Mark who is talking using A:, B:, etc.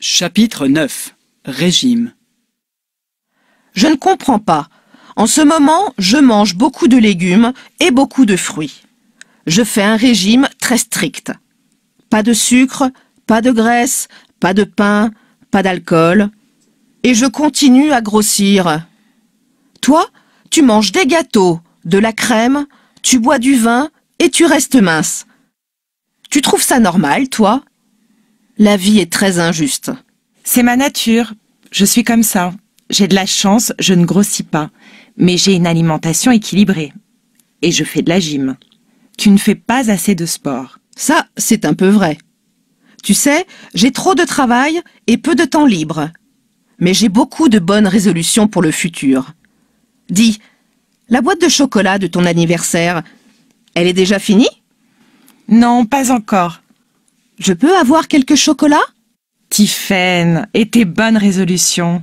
A: Chapitre 9 Régime Je ne comprends pas. En ce moment, je mange beaucoup de légumes et beaucoup de
B: fruits. Je fais un régime très strict. Pas de sucre, pas de graisse, pas de pain, pas d'alcool. Et je continue à grossir. Toi, tu manges des gâteaux, de la crème, tu bois du vin et tu restes mince. Tu trouves ça normal, toi
C: la vie est très injuste. C'est ma nature. Je suis comme ça. J'ai de la chance, je ne grossis pas. Mais j'ai une alimentation équilibrée. Et je fais de la gym. Tu ne fais pas assez de sport. Ça, c'est un peu vrai. Tu sais,
B: j'ai trop de travail et peu de temps libre. Mais j'ai beaucoup de bonnes résolutions pour le futur. Dis, la boîte de chocolat de ton anniversaire,
D: elle est déjà finie Non, pas encore. Je peux avoir quelques chocolats Tiffaine, et tes bonnes résolutions